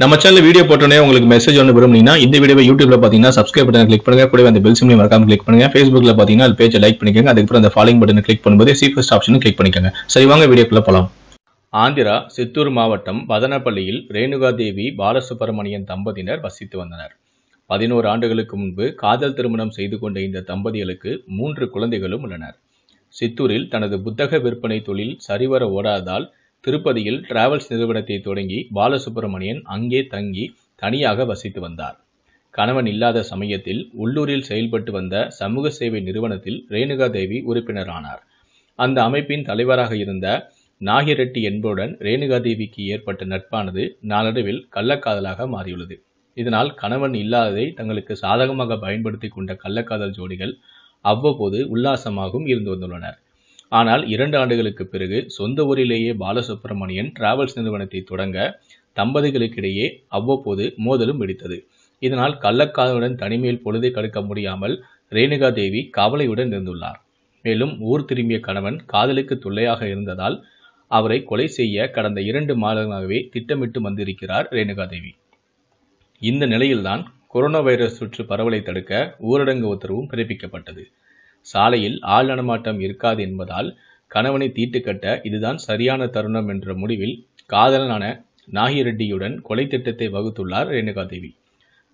நம்ம channel video போட்டோன்னே உங்களுக்கு மெசேஜ் ஒன்று விரும்புனீங்கன்னா இந்த வீடியோ யூடியூப்ல பார்த்தீங்கன்னா சப்ஸ்கிரைப் பட்டன் கிளிக் பண்ணுங்க கூட அந்த பெல் சிம்லையும் மறக்காம கிளிக் பண்ணுங்க ஃபேஸ்புக்ல பார்த்தீங்கன்னா அது பேஜை லைக் பண்ணிக்கோங்க அதுக்கப்புறம் அந்த ஃபாலோயிங் பட்டன் கிளிக் பண்ணும்போது ஃபஸ்ட் ஆப்ஷன் கிளிக் பண்ணிக்கோங்க சரி வாங்க வீடியோக்குள்ள போகலாம் ஆந்திரா சித்தூர் மாவட்டம் பதனப்பள்ளியில் ரேணுகா தேவி பாலசுப்பிரமணியன் தம்பதியினர் வசித்து வந்தனர் பதினோரு ஆண்டுகளுக்கு முன்பு காதல் திருமணம் செய்து கொண்ட இந்த தம்பதிகளுக்கு மூன்று குழந்தைகளும் உள்ளனர் சித்தூரில் தனது புத்தக விற்பனை தொழில் சரிவர ஓடாததால் திருப்பதியில் டிராவல்ஸ் நிறுவனத்தை தொடங்கி பாலசுப்பிரமணியன் அங்கே தங்கி தனியாக வசித்து வந்தார் கணவன் இல்லாத சமயத்தில் உள்ளூரில் செயல்பட்டு வந்த சமூக சேவை நிறுவனத்தில் ரேணுகா தேவி உறுப்பினரானார் அந்த அமைப்பின் தலைவராக இருந்த நாகிரெட்டி என்பவுடன் ரேணுகா தேவிக்கு ஏற்பட்ட நட்பானது நாளடைவில் கள்ளக்காதலாக மாறியுள்ளது இதனால் கணவன் இல்லாததை தங்களுக்கு சாதகமாக பயன்படுத்தி கொண்ட கள்ளக்காதல் ஜோடிகள் அவ்வப்போது உல்லாசமாகவும் இருந்து வந்துள்ளனர் ஆனால் இரண்டு ஆண்டுகளுக்கு பிறகு சொந்த ஊரிலேயே பாலசுப்ரமணியன் டிராவல்ஸ் நிறுவனத்தை தொடங்க தம்பதிகளுக்கிடையே அவ்வப்போது மோதலும் வெடித்தது இதனால் கள்ளக்காதலுடன் தனிமையில் பொழுதை கடுக்க முடியாமல் ரேணுகா தேவி கவலையுடன் இருந்துள்ளார் மேலும் ஊர் திரும்பிய கணவன் காதலுக்கு தொல்லையாக இருந்ததால் அவரை கொலை செய்ய கடந்த இரண்டு மாதங்களாகவே திட்டமிட்டு வந்திருக்கிறார் ரேணுகா தேவி இந்த நிலையில்தான் கொரோனா வைரஸ் சுற்று பரவலை தடுக்க ஊரடங்கு உத்தரவும் பிறப்பிக்கப்பட்டது சாலையில் ஆள் நடமாட்டம் இருக்காது என்பதால் கணவனை தீட்டுக்கட்ட இதுதான் சரியான தருணம் என்ற முடிவில் காதலனான நாகிரெட்டியுடன் கொலை திட்டத்தை வகுத்துள்ளார் ரேணுகாதேவி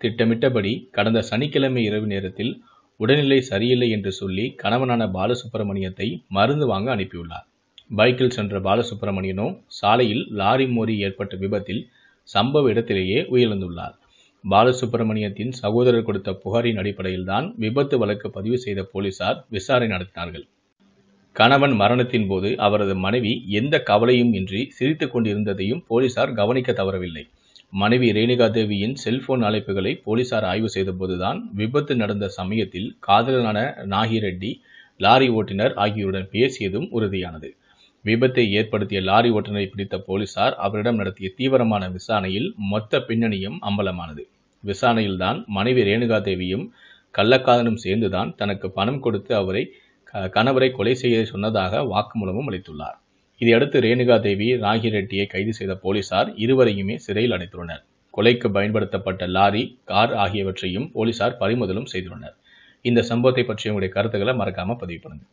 திட்டமிட்டபடி கடந்த சனிக்கிழமை இரவு நேரத்தில் உடல்நிலை சரியில்லை என்று சொல்லி கணவனான பாலசுப்பிரமணியத்தை மருந்து வாங்க அனுப்பியுள்ளார் பைக்கில் சென்ற பாலசுப்பிரமணியனோ சாலையில் லாரி மோரி ஏற்பட்ட விபத்தில் சம்பவ இடத்திலேயே உயிரிழந்துள்ளார் பாலசுப்பிரமணியத்தின் சகோதரர் கொடுத்த புகாரின் அடிப்படையில்தான் விபத்து வழக்கு பதிவு செய்த போலீசார் விசாரணை நடத்தினார்கள் கணவன் மரணத்தின் போது அவரது மனைவி எந்த கவலையும் இன்றி சிரித்துக் கொண்டிருந்ததையும் போலீசார் கவனிக்க தவறவில்லை மனைவி ரேணுகா தேவியின் செல்போன் அழைப்புகளை போலீசார் ஆய்வு செய்தபோதுதான் விபத்து நடந்த சமயத்தில் காதலனான நாகிரெட்டி லாரி ஓட்டுநர் ஆகியோருடன் பேசியதும் உறுதியானது விபத்தை ஏற்படுத்திய லாரி ஓட்டுநரை பிடித்த போலீசார் அவரிடம் நடத்திய தீவிரமான விசாரணையில் மொத்த பின்னணியும் அம்பலமானது விசாரணையில்தான் மனைவி ரேணுகா தேவியும் கள்ளக்காதனும் சேர்ந்துதான் தனக்கு பணம் கொடுத்து அவரை கணவரை கொலை செய்ய சொன்னதாக வாக்குமூலமும் அளித்துள்ளார் இதையடுத்து ரேணுகா தேவி ராகி ரெட்டியை கைது செய்த போலீசார் இருவரையுமே சிறையில் அடைத்துள்ளனர் கொலைக்கு பயன்படுத்தப்பட்ட லாரி கார் ஆகியவற்றையும் போலீசார் பறிமுதலும் செய்துள்ளனர் இந்த சம்பவத்தை பற்றிய உங்களுடைய கருத்துக்களை மறக்காம பதிவு பண்ணுங்க